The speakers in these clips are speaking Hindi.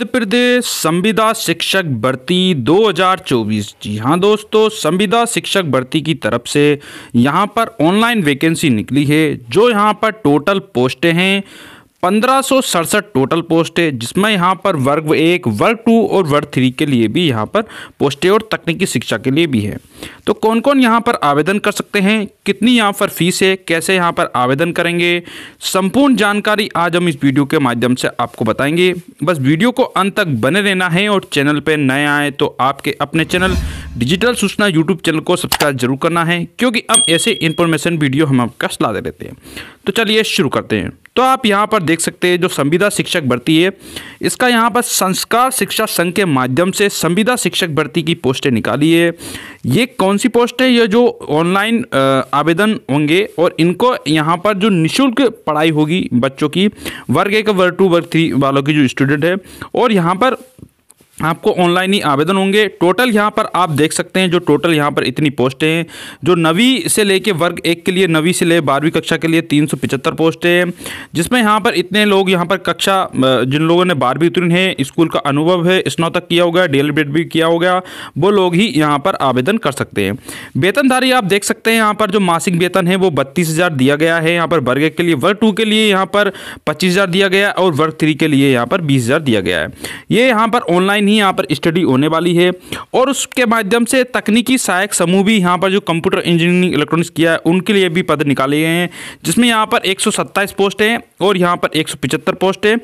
मध्य प्रदेश संविदा शिक्षक भर्ती 2024 जी हाँ दोस्तों संविदा शिक्षक भर्ती की तरफ से यहाँ पर ऑनलाइन वैकेंसी निकली है जो यहाँ पर टोटल पोस्टें हैं पंद्रह टोटल पोस्ट है जिसमें यहाँ पर वर्ग एक वर्ग टू और वर्ग थ्री के लिए भी यहाँ पर पोस्टें और तकनीकी शिक्षा के लिए भी है तो कौन कौन यहाँ पर आवेदन कर सकते हैं कितनी यहाँ पर फीस है कैसे यहाँ पर आवेदन करेंगे संपूर्ण जानकारी आज हम इस वीडियो के माध्यम से आपको बताएंगे बस वीडियो को अंत तक बने रहना है और चैनल पर नए आए तो आपके अपने चैनल डिजिटल सूचना यूट्यूब चैनल को सब्सक्राइब जरूर करना है क्योंकि हम ऐसे इन्फॉर्मेशन वीडियो हम आपका सलाह दे रहते हैं तो चलिए शुरू करते हैं तो आप यहाँ पर देख सकते हैं जो संविदा शिक्षक भर्ती है इसका यहाँ पर संस्कार शिक्षा संघ के माध्यम से संविदा शिक्षक भर्ती की पोस्टें निकाली है ये कौन सी पोस्ट है ये जो ऑनलाइन आवेदन होंगे और इनको यहाँ पर जो निःशुल्क पढ़ाई होगी बच्चों की वर्ग एक वर्ग टू वर्ग थ्री वालों की जो स्टूडेंट है और यहाँ पर आपको ऑनलाइन ही आवेदन होंगे टोटल यहाँ पर आप देख सकते हैं जो टोटल यहाँ पर इतनी पोस्टें हैं जो नवी से लेके वर्ग एक के लिए नवी से ले बारहवीं कक्षा के लिए तीन सौ पिचहत्तर पोस्टें हैं जिसमें यहाँ पर इतने लोग यहाँ पर कक्षा जिन लोगों ने बारहवीं उत्तीर्ण है स्कूल का अनुभव है स्नातक किया होगा डी भी किया होगा वो लोग ही यहाँ पर आवेदन कर सकते हैं वेतनधारी आप देख सकते हैं यहाँ पर जो मासिक वेतन है वो बत्तीस दिया गया है यहाँ पर वर्ग के लिए वर्ग टू के लिए यहाँ पर पच्चीस दिया गया और वर्ग थ्री के लिए यहाँ पर बीस दिया गया है ये यहाँ पर ऑनलाइन ही यहाँ पर स्टडी होने वाली है और उसके माध्यम से तकनीकी सहायक समूह भी यहाँ पर जो कंप्यूटर इंजीनियरिंग इलेक्ट्रॉनिक्स किया है उनके लिए भी पद निकाले गए हैं जिसमें यहाँ पर एक पोस्ट हैं और यहाँ पर एक पोस्ट है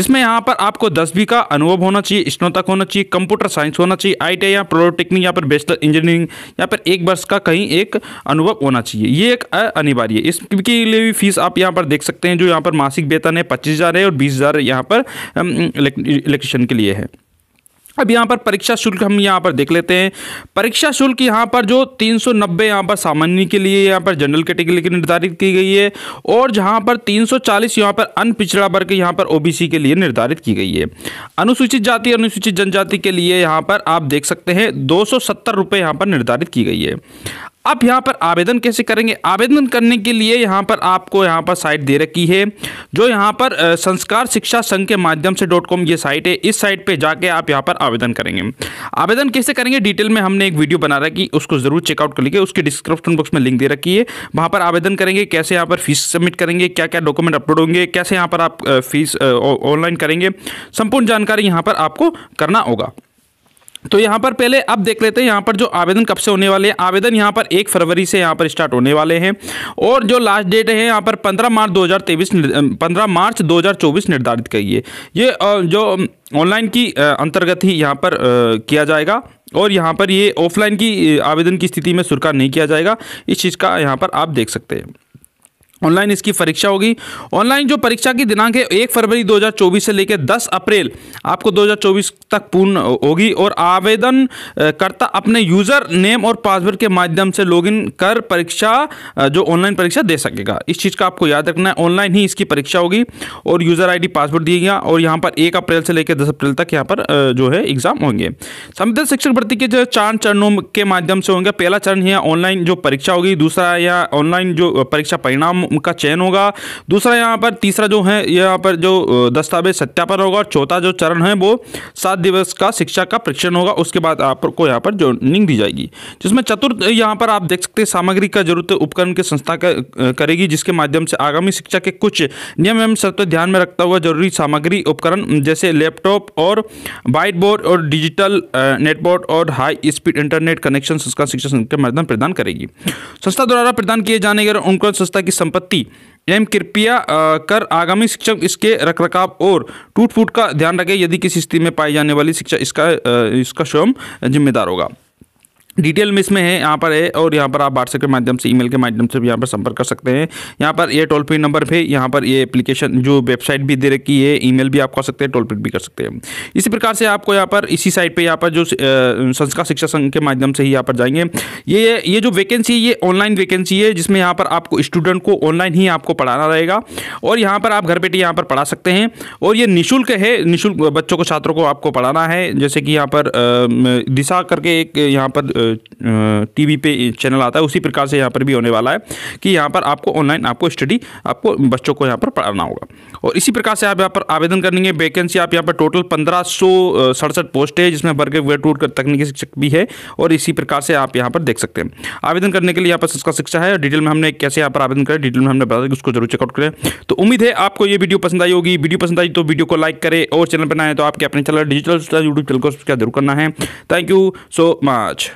जिसमें यहाँ पर आपको दसवीं का अनुभव होना चाहिए स्नोतक होना चाहिए कंप्यूटर साइंस होना चाहिए आई टी या प्रोटेक्निक या पर बेचलर इंजीनियरिंग या पर एक वर्ष का कहीं एक अनुभव होना चाहिए ये एक अनिवार्य है इसके लिए भी फीस आप यहाँ पर देख सकते हैं जो यहाँ पर मासिक वेतन है पच्चीस हज़ार है और बीस हज़ार यहाँ पर इलेक्ट्रिशियन के लिए है अब यहाँ पर परीक्षा शुल्क हम यहाँ पर देख लेते हैं परीक्षा शुल्क यहाँ पर जो 390 यहाँ पर सामान्य के लिए यहाँ पर जनरल कैटेगरी के लिए निर्धारित की गई है और जहाँ पर 340 यहाँ पर अन पिछड़ा वर्ग यहाँ पर ओबीसी के लिए निर्धारित की गई है अनुसूचित जाति अनुसूचित जनजाति के लिए यहाँ पर आप देख सकते हैं दो सौ यहाँ पर निर्धारित की गई है आप यहाँ पर आवेदन कैसे करेंगे आवेदन करने के लिए यहाँ पर आपको यहाँ पर साइट दे रखी है जो यहाँ पर संस्कार शिक्षा संघ के माध्यम से डॉट कॉम ये साइट है इस साइट पे जाके आप यहाँ पर आवेदन करेंगे आवेदन कैसे करेंगे डिटेल में हमने एक वीडियो बना रखी उसको ज़रूर चेकआउट कर लीजिए उसके डिस्क्रिप्शन बॉक्स में लिंक दे रखी है वहाँ पर आवेदन करेंगे कैसे यहाँ पर फीस सबमिट करेंगे क्या क्या डॉक्यूमेंट अपलोड होंगे कैसे यहाँ पर आप फीस ऑनलाइन करेंगे संपूर्ण जानकारी यहाँ पर आपको करना होगा तो यहाँ पर पहले अब देख लेते हैं यहाँ पर जो आवेदन कब से होने वाले हैं आवेदन यहाँ पर एक फरवरी से यहाँ पर स्टार्ट होने वाले हैं और जो लास्ट डेट है यहाँ पर पंद्रह मार्च 2023 पंद्रह मार्च 2024 निर्धारित करिए ये जो ऑनलाइन की अंतर्गत ही यहाँ पर किया जाएगा और यहाँ पर ये ऑफलाइन की आवेदन की स्थिति में सुरखा नहीं किया जाएगा इस चीज़ का यहाँ पर आप देख सकते हैं ऑनलाइन इसकी परीक्षा होगी ऑनलाइन जो परीक्षा की दिनांक है एक फरवरी 2024 से लेकर 10 अप्रैल आपको 2024 तक पूर्ण होगी और आवेदन करता अपने यूज़र नेम और पासवर्ड के माध्यम से लॉगिन कर परीक्षा जो ऑनलाइन परीक्षा दे सकेगा इस चीज़ का आपको याद रखना है ऑनलाइन ही इसकी परीक्षा होगी और यूज़र आई पासवर्ड दिए गया और यहाँ पर एक अप्रैल से लेकर दस अप्रैल तक यहाँ पर जो है एग्ज़ाम होंगे संविधान शिक्षक भर्ती के जो चार चरणों के माध्यम से होंगे पहला चरण यह ऑनलाइन जो परीक्षा होगी दूसरा यह ऑनलाइन जो परीक्षा परिणाम का चयन होगा दूसरा यहाँ पर तीसरा जो है यहाँ पर जो दस्तावेज सत्यापन होगा और चौथा जो चरण है वो सात दिवस का शिक्षा का परीक्षण होगा उसके बाद आपको यहाँ पर ज्वाइनिंग दी जाएगी जिसमें चतुर्थ यहाँ पर आप देख सकते हैं सामग्री का जरूरत उपकरण की संस्था करेगी जिसके माध्यम से आगामी शिक्षा के कुछ नियम एवं शर्त ध्यान में रखता हुआ जरूरी सामग्री उपकरण जैसे लैपटॉप और वाइट बोर्ड और डिजिटल नेटबोर्ड और हाई स्पीड इंटरनेट कनेक्शन संस्था शिक्षा संस्था के माध्यम प्रदान करेगी संस्था द्वारा प्रदान किए जाने के उनको संस्था की संपत्ति एम कृपया कर आगामी शिक्षक इसके रखरखाव और टूट फूट का ध्यान रखें यदि किसी स्थिति में पाई जाने वाली शिक्षा इसका इसका स्वयं जिम्मेदार होगा डिटेल में इसमें है यहाँ पर है और यहाँ पर आप व्हाट्सएप के माध्यम से ईमेल के माध्यम से भी यहाँ पर संपर्क कर सकते हैं यहाँ पर ये टोल फ्री नंबर पे यहाँ पर ये एप्लीकेशन जो वेबसाइट भी दे रखी है ईमेल भी आप कर सकते हैं टोल फ्री भी कर सकते हैं इसी प्रकार से आपको यहाँ पर इसी साइट पर यहाँ पर जो संस्कार शिक्षा संघ के माध्यम से ही यहाँ पर जाएंगे ये ये जो वैकेंसी है ये ऑनलाइन वैकेंसी है जिसमें यहाँ पर आपको स्टूडेंट को ऑनलाइन ही आपको पढ़ाना रहेगा और यहाँ पर आप घर बैठे यहाँ पर पढ़ा सकते हैं और ये निःशुल्क है निःशुल्क बच्चों को छात्रों को आपको पढ़ाना है जैसे कि यहाँ पर दिशा करके एक यहाँ पर टीवी पे चैनल आता है उसी प्रकार से यहाँ पर भी होने वाला है कि यहाँ पर आपको ऑनलाइन आपको स्टडी आपको बच्चों को यहाँ पर पढ़ाना होगा और इसी प्रकार से आप यहाँ पर आवेदन करेंगे वैकेंसी आप यहाँ पर टोटल पंद्रह सौ सड़सठ पोस्ट है जिसमें वर्ग वे टूट कर तकनीकी शिक्षक भी है और इसी प्रकार से आप यहाँ पर देख सकते हैं आवेदन करने के लिए यहाँ पर संस्कार शिक्षा है डिटेल में हमने कैसे यहाँ पर आवेदन करें डिटेल में हमने बताया उसको जरूर चेकआउट करें तो उम्मीद है आपको ये वीडियो पसंद आई होगी वीडियो पसंद आई तो वीडियो को लाइक करें और चैनल पर ना तो आपके अपने चैनल डिजिटल यूट्यूब चैनल को सब्सक्राइब जरूर करना है थैंक यू सो मच